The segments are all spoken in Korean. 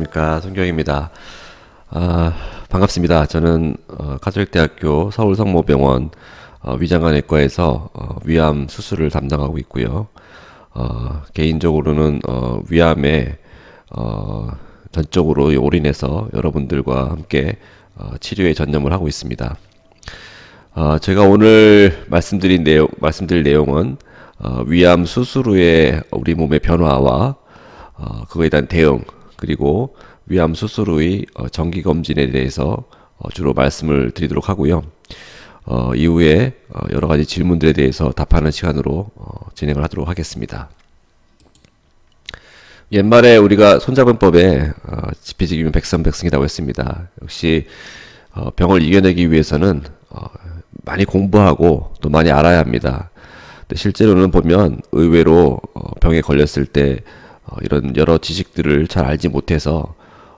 안녕하십니까 송경입니다. 아, 반갑습니다. 저는 어, 가톨릭대학교 서울성모병원 어, 위장관외과에서 어, 위암 수술을 담당하고 있고요. 어, 개인적으로는 어, 위암에 어, 전적으로 올인해서 여러분들과 함께 어, 치료에 전념을 하고 있습니다. 어, 제가 오늘 말씀드린 내용, 말씀드릴 내용은 어, 위암 수술 후에 우리 몸의 변화와 어, 그거에 대한 대응, 그리고 위암 수술의 어, 정기 검진에 대해서 어, 주로 말씀을 드리도록 하고요. 어, 이후에 어, 여러 가지 질문들에 대해서 답하는 시간으로 어, 진행을 하도록 하겠습니다. 옛말에 우리가 손잡음법에 어, 지피지기면 백선백승이라고 했습니다. 역시 어, 병을 이겨내기 위해서는 어, 많이 공부하고 또 많이 알아야 합니다. 근데 실제로는 보면 의외로 어, 병에 걸렸을 때 어, 이런 여러 지식들을 잘 알지 못해서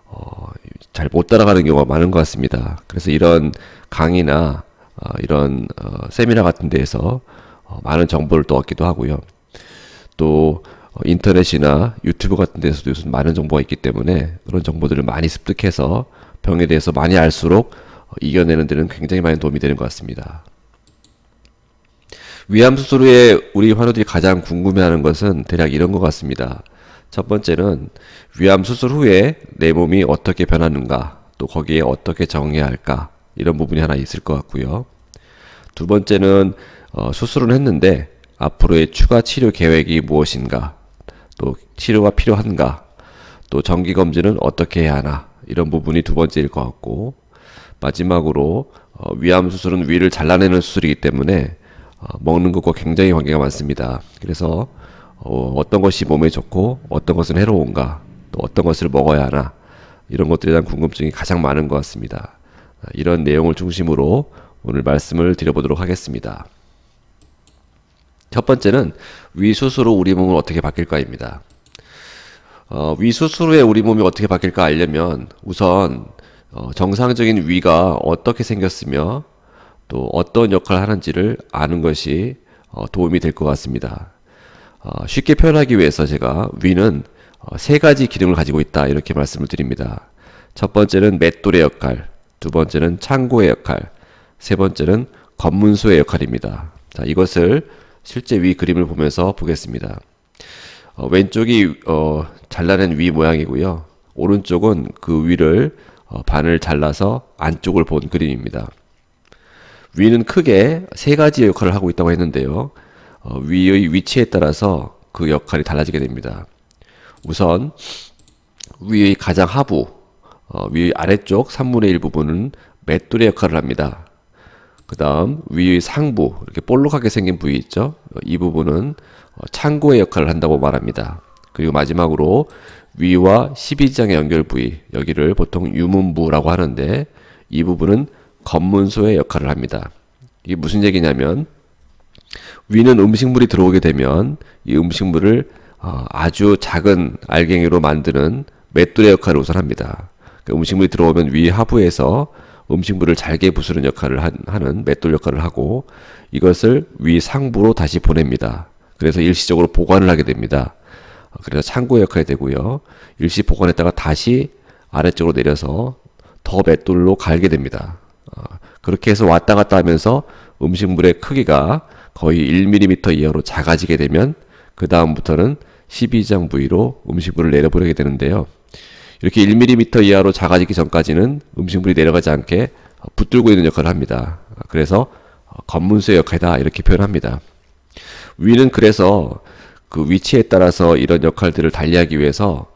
어, 잘 못 따라가는 경우가 많은 것 같습니다. 그래서 이런 강의나 어, 이런 어, 세미나 같은 데에서 어, 많은 정보를 또 얻기도 하고요. 또 어, 인터넷이나 유튜브 같은 데서도 요즘 많은 정보가 있기 때문에 그런 정보들을 많이 습득해서 병에 대해서 많이 알수록 어, 이겨내는 데는 굉장히 많이 도움이 되는 것 같습니다. 위암 수술 후에 우리 환우들이 가장 궁금해하는 것은 대략 이런 것 같습니다. 첫 번째는 위암 수술 후에 내 몸이 어떻게 변하는가, 또 거기에 어떻게 적응해야 할까, 이런 부분이 하나 있을 것 같고요. 두 번째는 어, 수술은 했는데 앞으로의 추가 치료 계획이 무엇인가, 또 치료가 필요한가, 또 정기 검진은 어떻게 해야 하나 이런 부분이 두 번째일 것 같고 마지막으로 어, 위암 수술은 위를 잘라내는 수술이기 때문에 어, 먹는 것과 굉장히 관계가 많습니다. 그래서 어, 어떤 것이 몸에 좋고 어떤 것은 해로운가 또 어떤 것을 먹어야 하나 이런 것들에 대한 궁금증이 가장 많은 것 같습니다. 아, 이런 내용을 중심으로 오늘 말씀을 드려보도록 하겠습니다. 첫 번째는 위수술로 우리 몸을 어떻게 바뀔까입니다. 어, 위수술로의 우리 몸이 어떻게 바뀔까 알려면 우선 어, 정상적인 위가 어떻게 생겼으며 또 어떤 역할을 하는지를 아는 것이 어, 도움이 될 것 같습니다. 어, 쉽게 표현하기 위해서 제가 위는 어, 세 가지 기능을 가지고 있다 이렇게 말씀을 드립니다. 첫 번째는 맷돌의 역할, 두 번째는 창고의 역할, 세 번째는 검문소의 역할입니다. 자, 이것을 실제 위 그림을 보면서 보겠습니다. 어, 왼쪽이 어, 잘라낸 위 모양이고요. 오른쪽은 그 위를 어, 반을 잘라서 안쪽을 본 그림입니다. 위는 크게 세 가지 역할을 하고 있다고 했는데요. 어, 위의 위치에 따라서 그 역할이 달라지게 됩니다. 우선 위의 가장 하부, 어, 위의 아래쪽 3분의 1 부분은 맷돌의 역할을 합니다. 그 다음 위의 상부, 이렇게 볼록하게 생긴 부위 있죠? 어, 이 부분은 어, 창고의 역할을 한다고 말합니다. 그리고 마지막으로 위와 12장의 연결 부위, 여기를 보통 유문부라고 하는데 이 부분은 검문소의 역할을 합니다. 이게 무슨 얘기냐면 위는 음식물이 들어오게 되면 이 음식물을 어, 아주 작은 알갱이로 만드는 맷돌의 역할을 우선 합니다. 그러니까 음식물이 들어오면 위 하부에서 음식물을 잘게 부수는 역할을 하는 맷돌 역할을 하고 이것을 위 상부로 다시 보냅니다. 그래서 일시적으로 보관을 하게 됩니다. 어, 그래서 창고 역할이 되고요. 일시 보관했다가 다시 아래쪽으로 내려서 더 맷돌로 갈게 됩니다. 어, 그렇게 해서 왔다 갔다 하면서 음식물의 크기가 거의 1mm 이하로 작아지게 되면 그 다음부터는 12장 부위로 음식물을 내려보내게 되는데요. 이렇게 1mm 이하로 작아지기 전까지는 음식물이 내려가지 않게 붙들고 있는 역할을 합니다. 그래서 검문수의 역할이다 이렇게 표현합니다. 위는 그래서 그 위치에 따라서 이런 역할들을 달리하기 위해서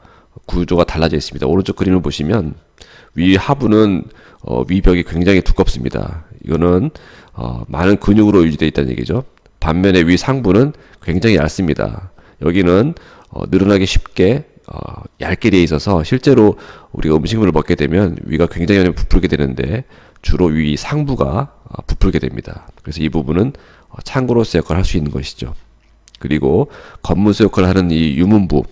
구조가 달라져 있습니다. 오른쪽 그림을 보시면 위 하부는 어, 위벽이 굉장히 두껍습니다. 이거는 어, 많은 근육으로 유지되어 있다는 얘기죠. 반면에 위 상부는 굉장히 얇습니다. 여기는 어, 늘어나기 쉽게 어, 얇게 되어 있어서 실제로 우리가 음식물을 먹게 되면 위가 굉장히 부풀게 되는데 주로 위 상부가 어, 부풀게 됩니다. 그래서 이 부분은 어, 창고로서 역할을 할 수 있는 것이죠. 그리고 겉문수 역할을 하는 이 유문부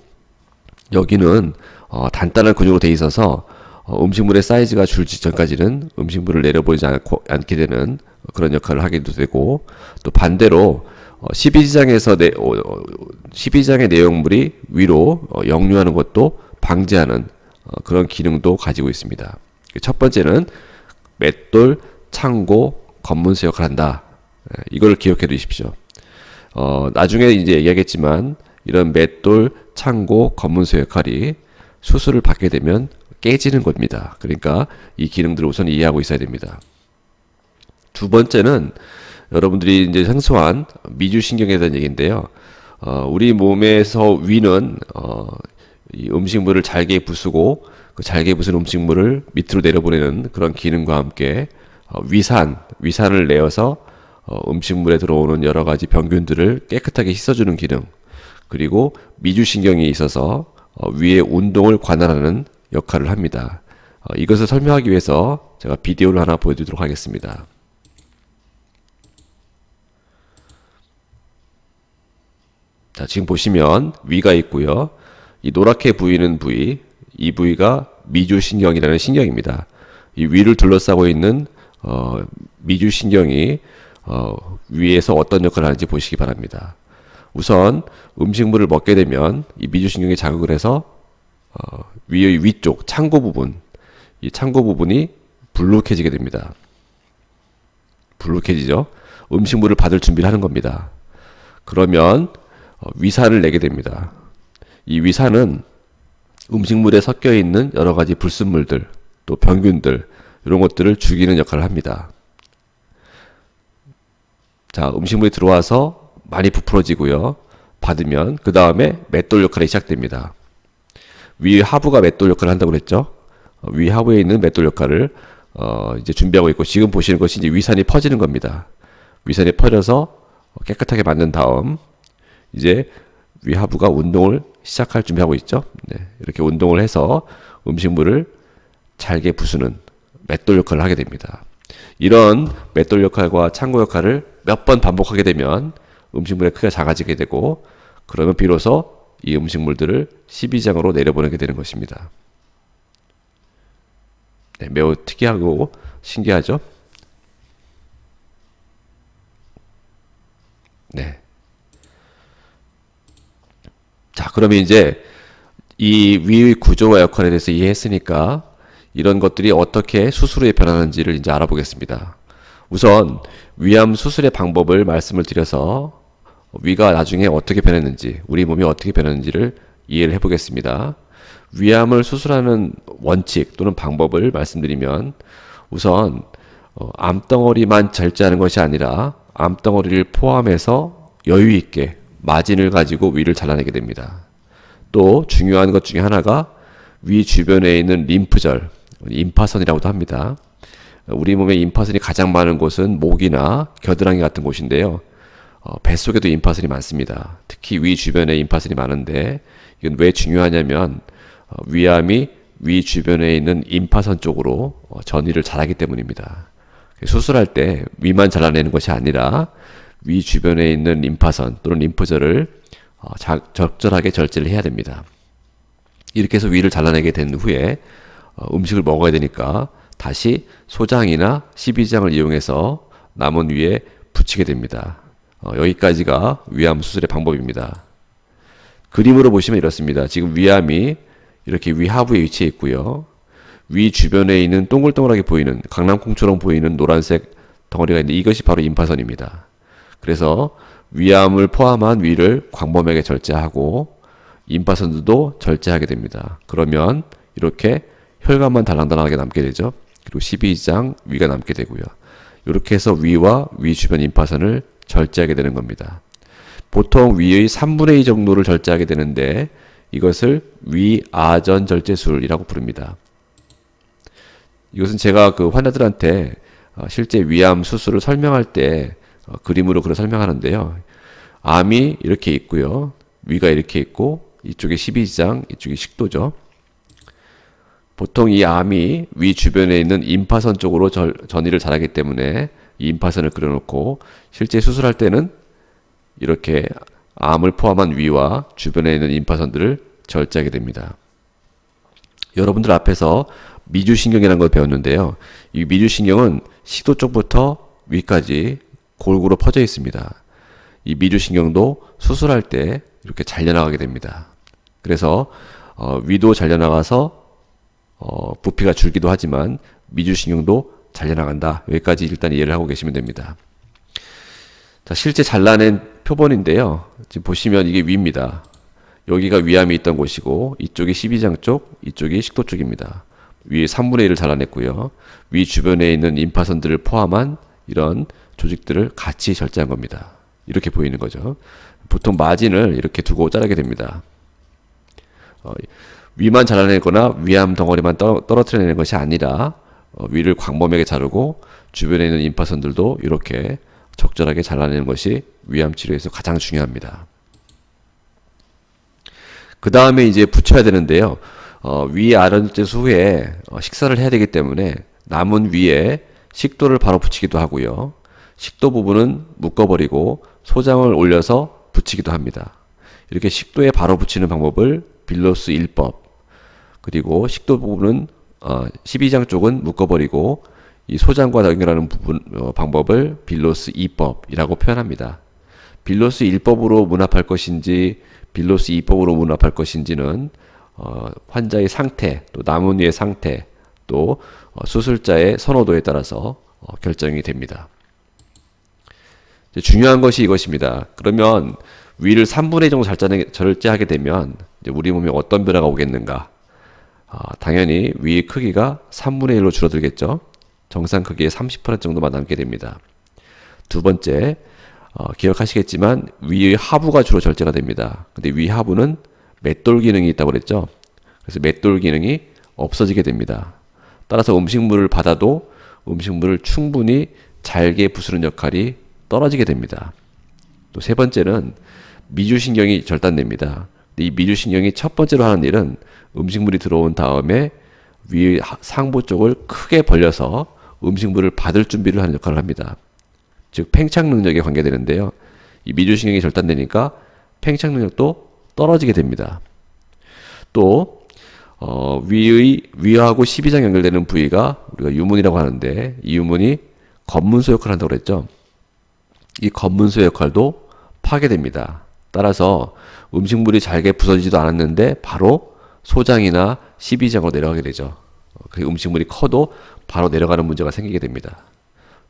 여기는 어, 단단한 근육으로 되어 있어서 어, 음식물의 사이즈가 줄지 전까지는 음식물을 내려보지 않고, 않게 되는 그런 역할을 하기도 되고 또 반대로 12지장에서 어, 내, 12지장의 어, 어, 내용물이 위로 역류하는 것도 방지하는 그런 기능도 가지고 있습니다. 그 첫 번째는 맷돌, 창고, 검문세 역할을 한다. 예, 이걸 기억해 두십시오. 어, 나중에 이제 얘기하겠지만 이런 맷돌, 창고, 검문소 역할이 수술을 받게 되면 깨지는 겁니다. 그러니까 이 기능들을 우선 이해하고 있어야 됩니다. 두 번째는 여러분들이 이제 생소한 미주신경에 대한 얘기인데요. 어, 우리 몸에서 위는 어, 이 음식물을 잘게 부수고 그 잘게 부순 음식물을 밑으로 내려보내는 그런 기능과 함께 어, 위산, 위산을 내어서 어, 음식물에 들어오는 여러 가지 병균들을 깨끗하게 씻어주는 기능, 그리고 미주신경이 있어서 어, 위의 운동을 관할하는 역할을 합니다. 어, 이것을 설명하기 위해서 제가 비디오를 하나 보여드리도록 하겠습니다. 자, 지금 보시면 위가 있고요. 이 노랗게 보이는 부위, 이 부위가 미주신경이라는 신경입니다. 이 위를 둘러싸고 있는 어, 미주신경이 어, 위에서 어떤 역할을 하는지 보시기 바랍니다. 우선 음식물을 먹게 되면 이 미주신경이 자극을 해서 어, 위의 위쪽 창고 부분, 이 창고 부분이 불룩해지게 됩니다. 불룩해지죠. 음식물을 받을 준비를 하는 겁니다. 그러면 어, 위산을 내게 됩니다. 이 위산은 음식물에 섞여 있는 여러 가지 불순물들, 또 병균들, 이런 것들을 죽이는 역할을 합니다. 자, 음식물이 들어와서 많이 부풀어지고요. 받으면 그 다음에 맷돌 역할이 시작됩니다. 위 하부가 맷돌 역할을 한다고 그랬죠. 어, 위 하부에 있는 맷돌 역할을 어, 이제 준비하고 있고 지금 보시는 것이 이제 위산이 퍼지는 겁니다. 위산이 퍼져서 깨끗하게 만든 다음 이제 위하부가 운동을 시작할 준비하고 있죠. 네, 이렇게 운동을 해서 음식물을 잘게 부수는 맷돌 역할을 하게 됩니다. 이런 맷돌 역할과 창고 역할을 몇 번 반복하게 되면 음식물의 크기가 작아지게 되고 그러면 비로소 이 음식물들을 12장으로 내려보내게 되는 것입니다. 네, 매우 특이하고 신기하죠? 네. 자, 그러면 이제 이위의 구조와 역할에 대해서 이해했으니까 이런 것들이 어떻게 수술에 변하는지를 이제 알아보겠습니다. 우선 위암 수술의 방법을 말씀을 드려서 위가 나중에 어떻게 변했는지, 우리 몸이 어떻게 변했는지를 이해를 해보겠습니다. 위암을 수술하는 원칙 또는 방법을 말씀드리면 우선 어, 암덩어리만 절제하는 것이 아니라 암덩어리를 포함해서 여유 있게 마진을 가지고 위를 잘라내게 됩니다. 또 중요한 것 중에 하나가 위 주변에 있는 림프절, 임파선이라고도 합니다. 우리 몸에 임파선이 가장 많은 곳은 목이나 겨드랑이 같은 곳인데요. 어, 뱃속에도 임파선이 많습니다. 특히 위 주변에 임파선이 많은데 이건 왜 중요하냐면 어, 위암이 위 주변에 있는 임파선 쪽으로 어, 전이를 잘하기 때문입니다. 수술할 때 위만 잘라내는 것이 아니라 위 주변에 있는 림파선 또는 림프절을 어, 적절하게 절제를 해야 됩니다. 이렇게 해서 위를 잘라내게 된 후에 어, 음식을 먹어야 되니까 다시 소장이나 십이장을 이용해서 남은 위에 붙이게 됩니다. 어, 여기까지가 위암 수술의 방법입니다. 그림으로 보시면 이렇습니다. 지금 위암이 이렇게 위하부에 위치해 있고요. 위 주변에 있는 동글동글하게 보이는 강낭콩처럼 보이는 노란색 덩어리가 있는데 이것이 바로 임파선입니다. 그래서 위암을 포함한 위를 광범위하게 절제하고 임파선두도 절제하게 됩니다. 그러면 이렇게 혈관만 달랑달랑하게 남게 되죠. 그리고 12장 위가 남게 되고요. 이렇게 해서 위와 위 주변 임파선을 절제하게 되는 겁니다. 보통 위의 3분의 2 정도를 절제하게 되는데 이것을 위아전 절제술이라고 부릅니다. 이것은 제가 그 환자들한테 어, 실제 위암 수술을 설명할 때 어, 그림으로 그걸 설명하는데요. 암이 이렇게 있고요. 위가 이렇게 있고 이쪽에 1 2장 이쪽이 식도죠. 보통 이 암이 위 주변에 있는 임파선 쪽으로 절, 전이를 잘하기 때문에 이 임파선을 그려놓고 실제 수술할 때는 이렇게 암을 포함한 위와 주변에 있는 임파선들을 절제하게 됩니다. 여러분들 앞에서 미주신경이라는 걸 배웠는데요. 이 미주신경은 식도 쪽부터 위까지 골고루 퍼져 있습니다. 이 미주신경도 수술할 때 이렇게 잘려나가게 됩니다. 그래서 어, 위도 잘려나가서 어, 부피가 줄기도 하지만 미주신경도 잘려나간다. 여기까지 일단 이해를 하고 계시면 됩니다. 자, 실제 잘라낸 표본인데요. 지금 보시면 이게 위입니다. 여기가 위암이 있던 곳이고 이쪽이 12장 쪽, 이쪽이 식도 쪽입니다. 위에 3분의 1을 잘라냈고요. 위 주변에 있는 임파선들을 포함한 이런 조직들을 같이 절제한 겁니다. 이렇게 보이는 거죠. 보통 마진을 이렇게 두고 자르게 됩니다. 어, 위만 잘라내거나 위암 덩어리만 떨어뜨려내는 것이 아니라 어, 위를 광범위하게 자르고 주변에 있는 임파선들도 이렇게 적절하게 잘라내는 것이 위암 치료에서 가장 중요합니다. 그 다음에 이제 붙여야 되는데요. 어, 위아랫제수 후에 어, 식사를 해야 되기 때문에 남은 위에 식도를 바로 붙이기도 하고요. 식도 부분은 묶어버리고 소장을 올려서 붙이기도 합니다. 이렇게 식도에 바로 붙이는 방법을 빌로스 1법 그리고 식도 부분은 어, 12장 쪽은 묶어버리고 이 소장과 연결하는 부분 어, 방법을 빌로스 2법이라고 표현합니다. 빌로스 1법으로 문합할 것인지 빌로스 2법으로 문합할 것인지는 어, 환자의 상태, 또 남은 위의 상태, 또 어, 수술자의 선호도에 따라서 어, 결정이 됩니다. 중요한 것이 이것입니다. 그러면 위를 3분의 1 정도 절제하게 되면 우리 몸에 어떤 변화가 오겠는가? 아, 당연히 위 크기가 3분의 1로 줄어들겠죠. 정상 크기의 30% 정도만 남게 됩니다. 두 번째, 어, 기억하시겠지만 위의 하부가 주로 절제가 됩니다. 근데 위 하부는 맷돌 기능이 있다고 그랬죠. 그래서 맷돌 기능이 없어지게 됩니다. 따라서 음식물을 받아도 음식물을 충분히 잘게 부수는 역할이 떨어지게 됩니다. 또 세 번째는 미주신경이 절단됩니다. 이 미주신경이 첫 번째로 하는 일은 음식물이 들어온 다음에 위 상부 쪽을 크게 벌려서 음식물을 받을 준비를 하는 역할을 합니다. 즉 팽창 능력에 관계되는데요. 이 미주신경이 절단되니까 팽창 능력도 떨어지게 됩니다. 또 어, 위의 위하고 12장 연결되는 부위가 우리가 유문이라고 하는데 이 유문이 검문소 역할을 한다고 그랬죠. 이 검문소 역할도 파괴됩니다. 따라서 음식물이 잘게 부서지지도 않았는데 바로 소장이나 12장으로 내려가게 되죠. 그 음식물이 커도 바로 내려가는 문제가 생기게 됩니다.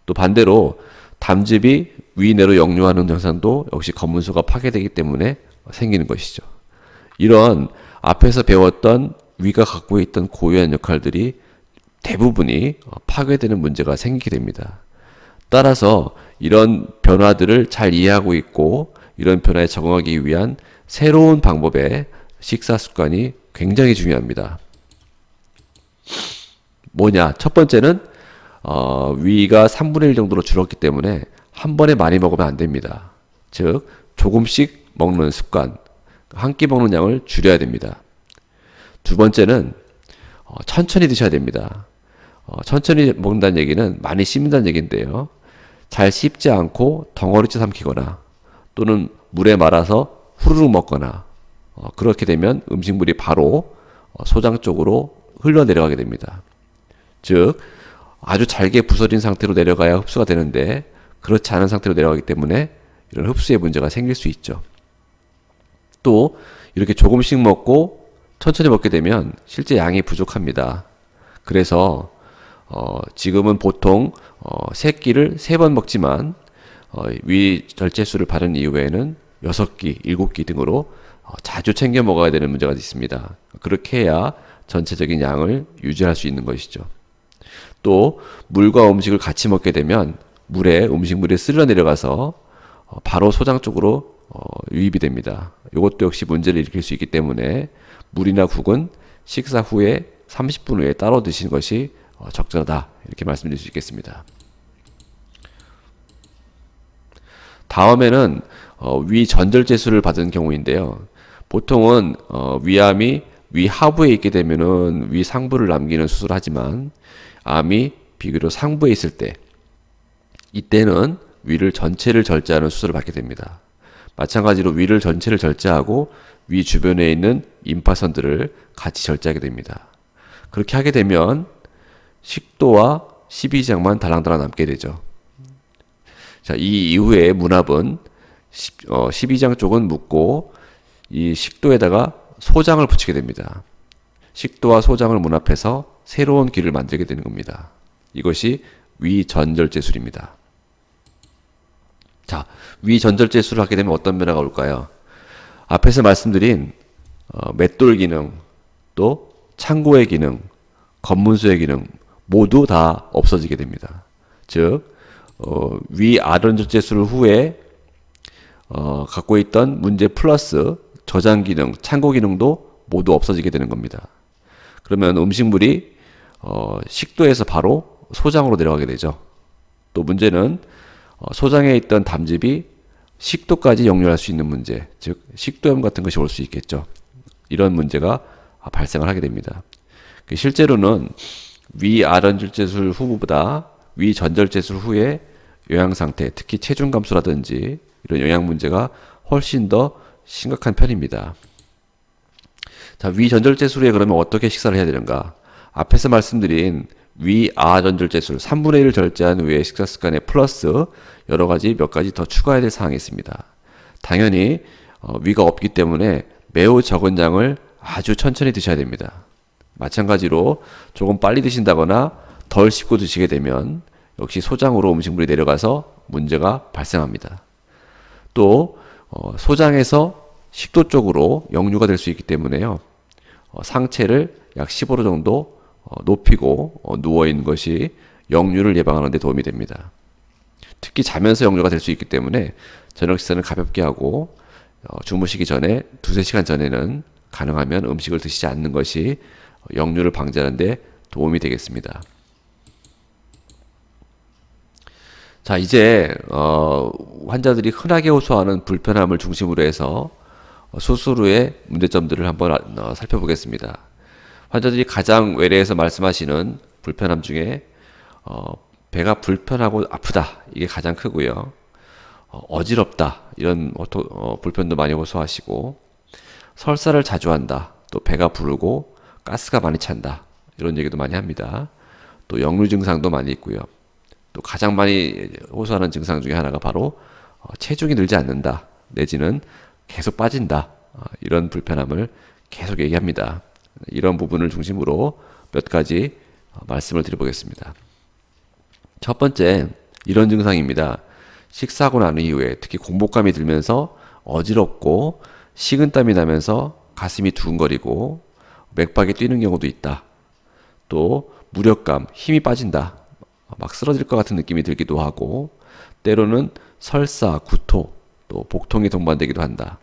또 반대로 담즙이 위내로 역류하는 현상도 역시 검문소가 파괴되기 때문에 생기는 것이죠. 이런 앞에서 배웠던 위가 갖고 있던 고유한 역할들이 대부분이 어, 파괴되는 문제가 생기게 됩니다. 따라서 이런 변화들을 잘 이해하고 있고 이런 변화에 적응하기 위한 새로운 방법의 식사 습관이 굉장히 중요합니다. 뭐냐? 첫 번째는 어, 위가 3분의 1 정도로 줄었기 때문에 한 번에 많이 먹으면 안 됩니다. 즉 조금씩 먹는 습관, 한 끼 먹는 양을 줄여야 됩니다. 두 번째는 어, 천천히 드셔야 됩니다. 어, 천천히 먹는다는 얘기는 많이 씹는다는 얘기인데요. 잘 씹지 않고 덩어리째 삼키거나 또는 물에 말아서 후루룩 먹거나 어, 그렇게 되면 음식물이 바로 어, 소장 쪽으로 흘러내려가게 됩니다. 즉 아주 잘게 부서진 상태로 내려가야 흡수가 되는데 그렇지 않은 상태로 내려가기 때문에 이런 흡수의 문제가 생길 수 있죠. 또 이렇게 조금씩 먹고 천천히 먹게 되면 실제 양이 부족합니다. 그래서 어, 지금은 보통 어, 세 끼를 세 번 먹지만 어, 위 절제술을 받은 이후에는 여 끼, 일끼 등으로 어, 자주 챙겨 먹어야 되는 문제가 있습니다. 그렇게 해야 전체적인 양을 유지할 수 있는 것이죠. 또 물과 음식을 같이 먹게 되면 물에 음식물이 쓸려 내려가서 어, 바로 소장 쪽으로 어, 유입이 됩니다. 이것도 역시 문제를 일으킬 수 있기 때문에 물이나 국은 식사 후에 30분 후에 따로 드시는 것이 어, 적절하다 이렇게 말씀드릴 수 있겠습니다. 다음에는 어, 위 전절제수를 받은 경우인데요. 보통은 어, 위암이 위하부에 있게 되면은 위상부를 남기는 수술을 하지만 암이 비교적 상부에 있을 때 이때는 위를 전체를 절제하는 수술을 받게 됩니다. 마찬가지로 위를 전체를 절제하고 위 주변에 있는 임파선들을 같이 절제하게 됩니다. 그렇게 하게 되면 식도와 12장만 달랑달랑 남게 되죠. 자, 이 이후에 문합은 10, 어, 12장 쪽은 묶고 이 식도에다가 소장을 붙이게 됩니다. 식도와 소장을 문합해서 새로운 길을 만들게 되는 겁니다. 이것이 위전절제술입니다. 자, 위전절제수를 하게 되면 어떤 변화가 올까요? 앞에서 말씀드린 어, 맷돌 기능, 또 창고의 기능, 검문소의 기능 모두 다 없어지게 됩니다. 즉, 어, 위아론절제술 후에 어, 갖고 있던 문제 플러스 저장 기능, 창고 기능도 모두 없어지게 되는 겁니다. 그러면 음식물이 어, 식도에서 바로 소장으로 내려가게 되죠. 또 문제는 어, 소장에 있던 담즙이 식도까지 역류할 수 있는 문제, 즉 식도염 같은 것이 올 수 있겠죠. 이런 문제가 발생을 하게 됩니다. 그 실제로는 위아런질제술 후보다 위전절제술 후에 요양 상태, 특히 체중 감소라든지 이런 영양 문제가 훨씬 더 심각한 편입니다. 자, 위전절제술에 그러면 어떻게 식사를 해야 되는가? 앞에서 말씀드린 위아 전절제술 3분의 1을 절제한 후에 식사 습관에 플러스 여러 가지 몇 가지 더 추가해야 될 사항이 있습니다. 당연히 어, 위가 없기 때문에 매우 적은 양을 아주 천천히 드셔야 됩니다. 마찬가지로 조금 빨리 드신다거나 덜 씹고 드시게 되면 역시 소장으로 음식물이 내려가서 문제가 발생합니다. 또 어, 소장에서 식도 쪽으로 역류가 될 수 있기 때문에요. 어, 상체를 약1 5로 정도 어, 높이고 어, 누워 있는 것이 역류를 예방하는 데 도움이 됩니다. 특히 자면서 역류가 될 수 있기 때문에 저녁 식사는 가볍게 하고 어, 주무시기 전에 두세 시간 전에는 가능하면 음식을 드시지 않는 것이 역류를 방지하는 데 도움이 되겠습니다. 자, 이제 어, 환자들이 흔하게 호소하는 불편함을 중심으로 해서 수술 후의 문제점들을 한번 살펴보겠습니다. 환자들이 가장 외래에서 말씀하시는 불편함 중에 어, 배가 불편하고 아프다 이게 가장 크고요. 어, 지럽다 이런 어, 불편도 많이 호소하시고 설사를 자주 한다 또 배가 부르고 가스가 많이 찬다 이런 얘기도 많이 합니다. 또 역류 증상도 많이 있고요. 또 가장 많이 호소하는 증상 중에 하나가 바로 어, 체중이 늘지 않는다 내지는 계속 빠진다 어, 이런 불편함을 계속 얘기합니다. 이런 부분을 중심으로 몇 가지 어, 말씀을 드려보겠습니다. 첫 번째, 이런 증상입니다. 식사하고 난 이후에 특히 공복감이 들면서 어지럽고 식은땀이 나면서 가슴이 두근거리고 맥박이 뛰는 경우도 있다. 또 무력감, 힘이 빠진다. 막 쓰러질 것 같은 느낌이 들기도 하고 때로는 설사, 구토, 또 복통이 동반되기도 한다.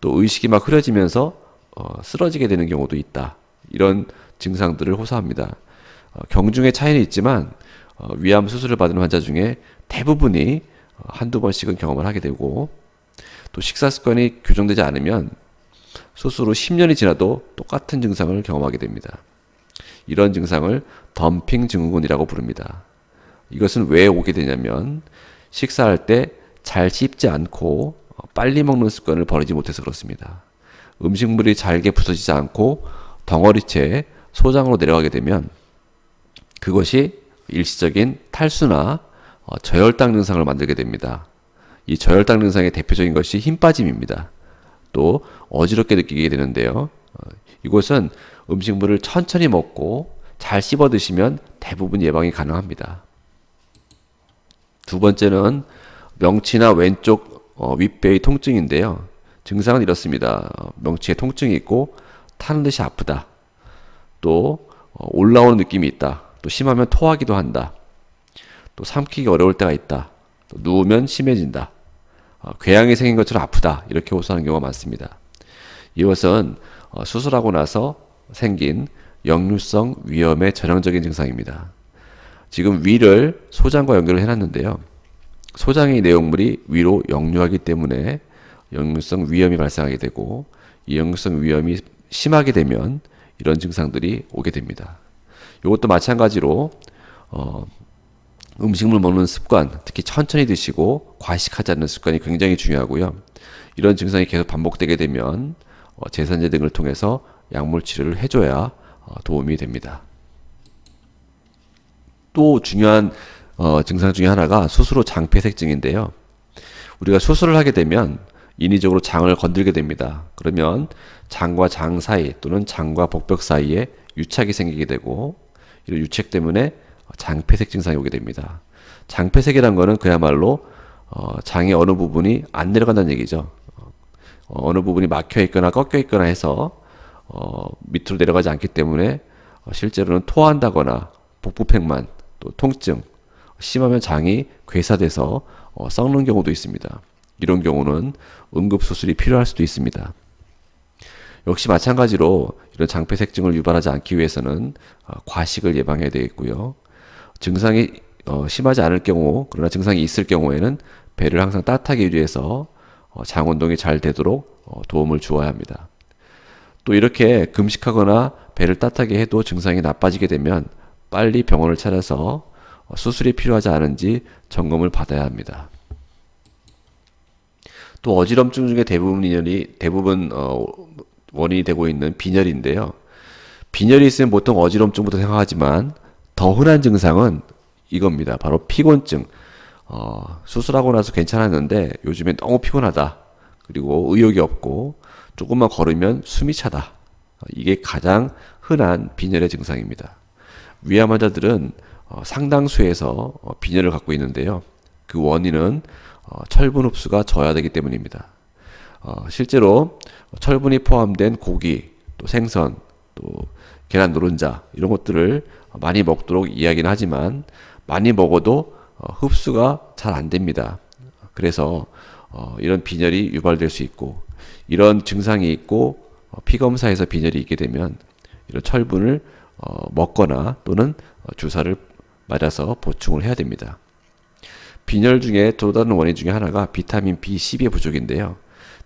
또 의식이 막 흐려지면서 어, 쓰러지게 되는 경우도 있다. 이런 증상들을 호소합니다. 어, 경중의 차이는 있지만 어, 위암 수술을 받은 환자 중에 대부분이 어, 한두 번씩은 경험을 하게 되고 또 식사 습관이 교정되지 않으면 수술 후 10년이 지나도 똑같은 증상을 경험하게 됩니다. 이런 증상을 덤핑 증후군이라고 부릅니다. 이것은 왜 오게 되냐면 식사할 때 잘 씹지 않고 어, 빨리 먹는 습관을 버리지 못해서 그렇습니다. 음식물이 잘게 부서지지 않고 덩어리째 소장으로 내려가게 되면 그것이 일시적인 탈수나 어, 저혈당 증상을 만들게 됩니다. 이 저혈당 증상의 대표적인 것이 힘 빠짐입니다. 또 어지럽게 느끼게 되는데요. 어, 이곳은 음식물을 천천히 먹고 잘 씹어 드시면 대부분 예방이 가능합니다. 두 번째는 명치나 왼쪽 어, 윗배의 통증인데요. 증상은 이렇습니다. 명치에 통증이 있고 타는 듯이 아프다. 또 어, 올라오는 느낌이 있다. 또 심하면 토하기도 한다. 또 삼키기 어려울 때가 있다. 또 누우면 심해진다. 어, 궤양이 생긴 것처럼 아프다. 이렇게 호소하는 경우가 많습니다. 이것은 어, 수술하고 나서 생긴 역류성 위염의 전형적인 증상입니다. 지금 위를 소장과 연결을 해놨는데요. 소장의 내용물이 위로 역류하기 때문에 영유성 위염이 발생하게 되고 이 영유성 위염이 심하게 되면 이런 증상들이 오게 됩니다. 이것도 마찬가지로 어, 음식물 먹는 습관, 특히 천천히 드시고 과식하지 않는 습관이 굉장히 중요하고요. 이런 증상이 계속 반복되게 되면 어, 제산제 등을 통해서 약물 치료를 해줘야 어, 도움이 됩니다. 또 중요한 어, 증상 중에 하나가 수술후 장폐색증인데요. 우리가 수술을 하게 되면 인위적으로 장을 건들게 됩니다. 그러면 장과 장 사이 또는 장과 복벽 사이에 유착이 생기게 되고 이런 유착 때문에 장폐색 증상이 오게 됩니다. 장폐색이란 거는 그야말로 어, 장의 어느 부분이 안 내려간다는 얘기죠. 어, 어느 부분이 막혀 있거나 꺾여 있거나 해서 어, 밑으로 내려가지 않기 때문에 어, 실제로는 토한다거나 복부팽만 또 통증 심하면 장이 괴사돼서 어, 썩는 경우도 있습니다. 이런 경우는 응급수술이 필요할 수도 있습니다. 역시 마찬가지로 이런 장폐색증을 유발하지 않기 위해서는 어, 과식을 예방해야 되겠고요. 증상이 어, 심하지 않을 경우, 그러나 증상이 있을 경우에는 배를 항상 따뜻하게 유지해서 어, 장 운동이 잘 되도록 도움을 주어야 합니다. 또 이렇게 금식하거나 배를 따뜻하게 해도 증상이 나빠지게 되면 빨리 병원을 찾아서 수술이 필요하지 않은지 점검을 받아야 합니다. 또 어지럼증 중에 대부분 인연이 대부분 어, 원인이 되고 있는 빈혈인데요. 빈혈이 있으면 보통 어지럼증부터 생각하지만 더 흔한 증상은 이겁니다. 바로 피곤증. 어, 수술하고 나서 괜찮았는데 요즘엔 너무 피곤하다. 그리고 의욕이 없고 조금만 걸으면 숨이 차다. 이게 가장 흔한 빈혈의 증상입니다. 위암 환자들은 어, 상당수에서 어, 빈혈을 갖고 있는데요. 그 원인은 어, 철분 흡수가 져야 되기 때문입니다. 어, 실제로 철분이 포함된 고기, 또 생선, 또 계란 노른자 이런 것들을 많이 먹도록 이야기는 하지만 많이 먹어도 어, 흡수가 잘 안 됩니다. 그래서 어, 이런 빈혈이 유발될 수 있고 이런 증상이 있고 어, 피검사에서 빈혈이 있게 되면 이런 철분을 어, 먹거나 또는 어, 주사를 맞아서 보충을 해야 됩니다. 빈혈 중에 또 다른 원인 중에 하나가 비타민 B12의 부족인데요.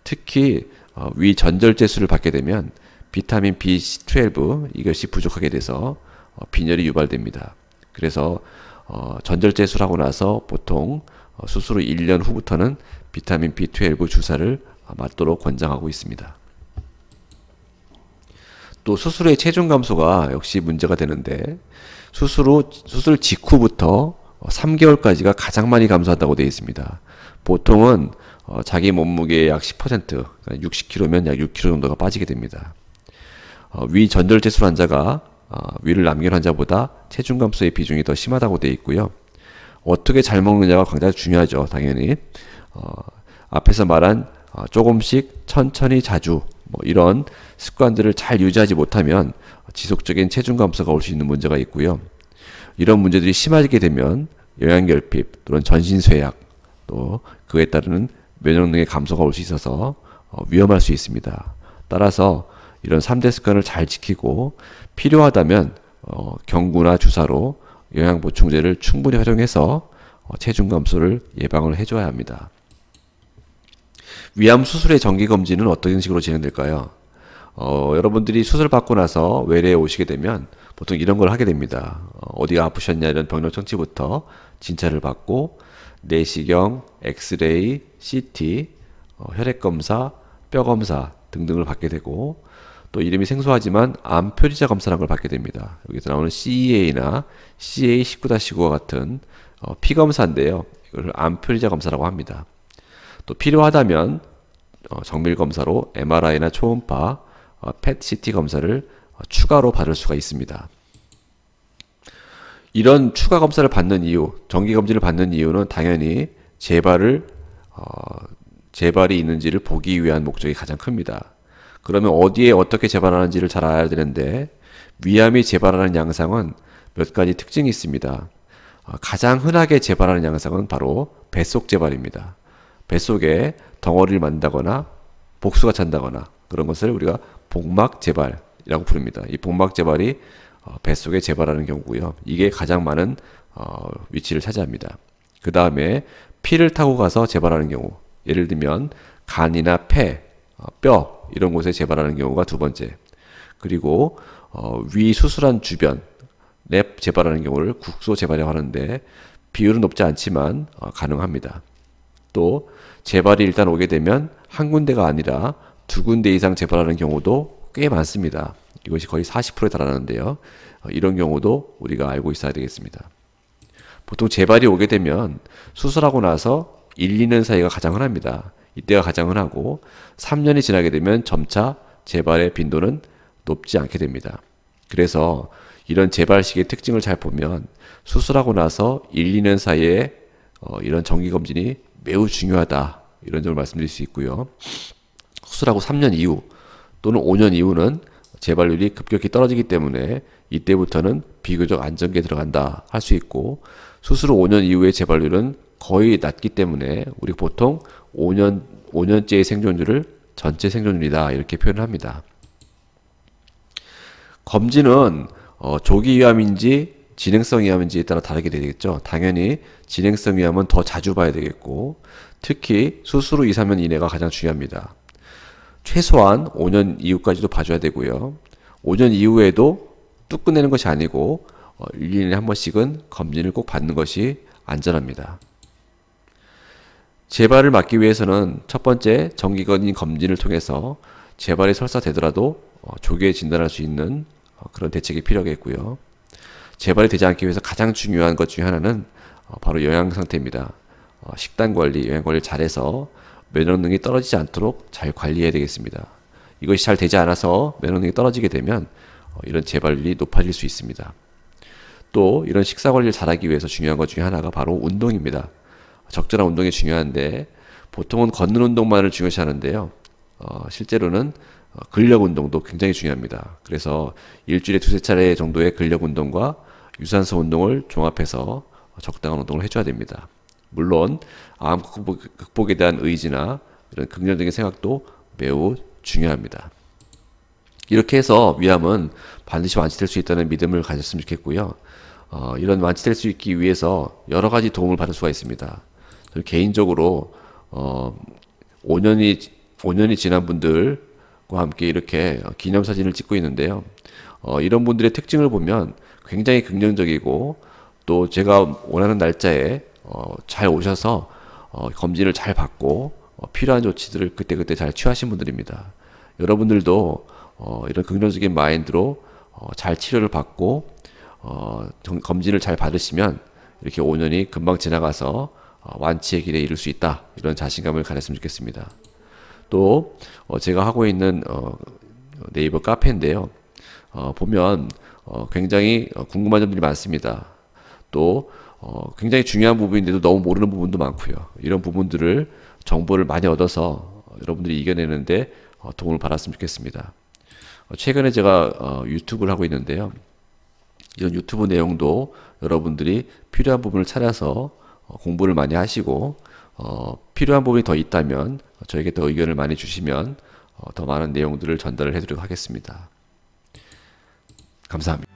특히 어, 위 전절제술을 받게 되면 비타민 B12 이것이 부족하게 돼서 어, 빈혈이 유발됩니다. 그래서 어, 전절제술하고 나서 보통 수술 후 1년 후부터는 비타민 B12 주사를 맞도록 권장하고 있습니다. 또 수술 의 체중 감소가 역시 문제가 되는데 수술 후 수술 직후부터 3개월까지가 어, 가장 많이 감소한다고 되어 있습니다. 보통은 어, 자기 몸무게의 약 10%, 그러니까 60kg면 약 6kg 정도가 빠지게 됩니다. 어, 위 전절제술 환자가 어, 위를 남긴 환자보다 체중 감소의 비중이 더 심하다고 되어 있고요. 어떻게 잘 먹느냐가 굉장히 중요하죠, 당연히. 어, 앞에서 말한 어, 조금씩 천천히 자주 뭐 이런 습관들을 잘 유지하지 못하면 지속적인 체중 감소가 올 수 있는 문제가 있고요. 이런 문제들이 심하게 되면 영양결핍 또는 전신쇠약 또 그에 따르는 면역력의 감소가 올 수 있어서 어, 위험할 수 있습니다. 따라서 이런 3대 습관을 잘 지키고 필요하다면 어, 경구나 주사로 영양 보충제를 충분히 활용해서 어, 체중 감소를 예방을 해줘야 합니다. 위암 수술의 정기 검진은 어떤 식으로 진행될까요? 어, 여러분들이 수술 을 받고 나서 외래에 오시게 되면 보통 이런 걸 하게 됩니다. 어, 디가 아프셨냐 이런 병력 청취부터 진찰을 받고 내시경, 엑스레이, CT, 어, 혈액 검사, 뼈 검사 등등을 받게 되고 또 이름이 생소하지만 암 표리자 검사라는 걸 받게 됩니다. 여기서 나오는 CEA나 CA19-9와 e 같은 어, 피 검사인데요. 이걸 암 표리자 검사라고 합니다. 또 필요하다면 어, 정밀 검사로 MRI나 초음파, PET-CT 어, 검사를 어, 추가로 받을 수가 있습니다. 이런 추가 검사를 받는 이유, 정기 검진을 받는 이유는 당연히 재발을 어, 재발이 있는지를 보기 위한 목적이 가장 큽니다. 그러면 어디에 어떻게 재발하는지를 잘 알아야 되는데 위암이 재발하는 양상은 몇 가지 특징이 있습니다. 어, 가장 흔하게 재발하는 양상은 바로 뱃속 재발입니다. 뱃속에 덩어리를 만다거나 복수가 찬다거나 그런 것을 우리가 복막 재발이라고 부릅니다. 이 복막 재발이 어, 뱃속에 재발하는 경우고요. 이게 가장 많은 어, 위치를 차지합니다. 그 다음에 피를 타고 가서 재발하는 경우 예를 들면 간이나 폐, 어, 뼈 이런 곳에 재발하는 경우가 두 번째 그리고 어, 위 수술한 주변 랩 재발하는 경우를 국소 재발이라고 하는데 비율은 높지 않지만 어, 가능합니다. 또 재발이 일단 오게 되면 한 군데가 아니라 두 군데 이상 재발하는 경우도 꽤 많습니다. 이것이 거의 40%에 달하는데요. 어, 이런 경우도 우리가 알고 있어야 되겠습니다. 보통 재발이 오게 되면 수술하고 나서 1, 2년 사이가 가장 흔합니다. 이때가 가장 흔하고 3년이 지나게 되면 점차 재발의 빈도는 높지 않게 됩니다. 그래서 이런 재발식의 특징을 잘 보면 수술하고 나서 1, 2년 사이에 어, 이런 정기검진이 매우 중요하다. 이런 점을 말씀드릴 수 있고요. 수술하고 3년 이후 또는 5년 이후는 재발률이 급격히 떨어지기 때문에 이때부터는 비교적 안정기에 들어간다 할 수 있고 수술 후 5년 이후의 재발률은 거의 낮기 때문에 우리 보통 5년 5년째의 생존율을 전체 생존율이다 이렇게 표현을 합니다. 검진은 어, 조기 위암인지 진행성 위암인지에 따라 다르게 되겠죠. 당연히 진행성 위암은 더 자주 봐야 되겠고 특히 수술 후 2, 3년 이내가 가장 중요합니다. 최소한 5년 이후까지도 봐줘야 되고요. 5년 이후에도 뚝 끝내는 것이 아니고 1년에 어, 한 번씩은 검진을 꼭 받는 것이 안전합니다. 재발을 막기 위해서는 첫 번째 정기건인 검진을 통해서 재발이 설사 되더라도 어, 조기에 진단할 수 있는 어, 그런 대책이 필요하겠고요. 재발이 되지 않기 위해서 가장 중요한 것 중에 하나는 바로 영양 상태입니다. 식단 관리, 영양 관리를 잘해서 면역능이 떨어지지 않도록 잘 관리해야 되겠습니다. 이것이 잘 되지 않아서 면역능이 떨어지게 되면 어, 이런 재발률이 높아질 수 있습니다. 또 이런 식사 관리를 잘하기 위해서 중요한 것 중에 하나가 바로 운동입니다. 적절한 운동이 중요한데 보통은 걷는 운동만을 중요시하는데요. 어, 실제로는 어, 근력 운동도 굉장히 중요합니다. 그래서 일주일에 두세 차례 정도의 근력 운동과 유산소 운동을 종합해서 적당한 운동을 해줘야 됩니다. 물론 암 극복, 에 대한 의지나 이런 긍정적인 생각도 매우 중요합니다. 이렇게 해서 위암은 반드시 완치될 수 있다는 믿음을 가졌으면 좋겠고요. 어, 이런 완치될 수 있기 위해서 여러 가지 도움을 받을 수가 있습니다. 개인적으로 어, 5년이 5년이 지난 분들과 함께 이렇게 기념사진을 찍고 있는데요. 어, 이런 분들의 특징을 보면 굉장히 긍정적이고 또 제가 원하는 날짜에 어, 잘 오셔서 어, 검진을 잘 받고 어, 필요한 조치들을 그때그때 잘 취하신 분들입니다. 여러분들도 어, 이런 긍정적인 마인드로 어, 잘 치료를 받고 어, 검진을 잘 받으시면 이렇게 5년이 금방 지나가서 어, 완치의 길에 이를 수 있다 이런 자신감을 가졌으면 좋겠습니다. 또 어, 제가 하고 있는 어, 네이버 카페인데요. 어, 보면 어, 굉장히 어, 궁금한 점들이 많습니다. 또 어, 굉장히 중요한 부분인데도 너무 모르는 부분도 많고요. 이런 부분들을 정보를 많이 얻어서 여러분들이 이겨내는데 어, 도움을 받았으면 좋겠습니다. 어, 최근에 제가 어, 유튜브를 하고 있는데요. 이런 유튜브 내용도 여러분들이 필요한 부분을 찾아서 어, 공부를 많이 하시고 어, 필요한 부분이 더 있다면 저에게 더 의견을 많이 주시면 더 많은 내용들을 전달을 해드리도록 하겠습니다. 감사합니다.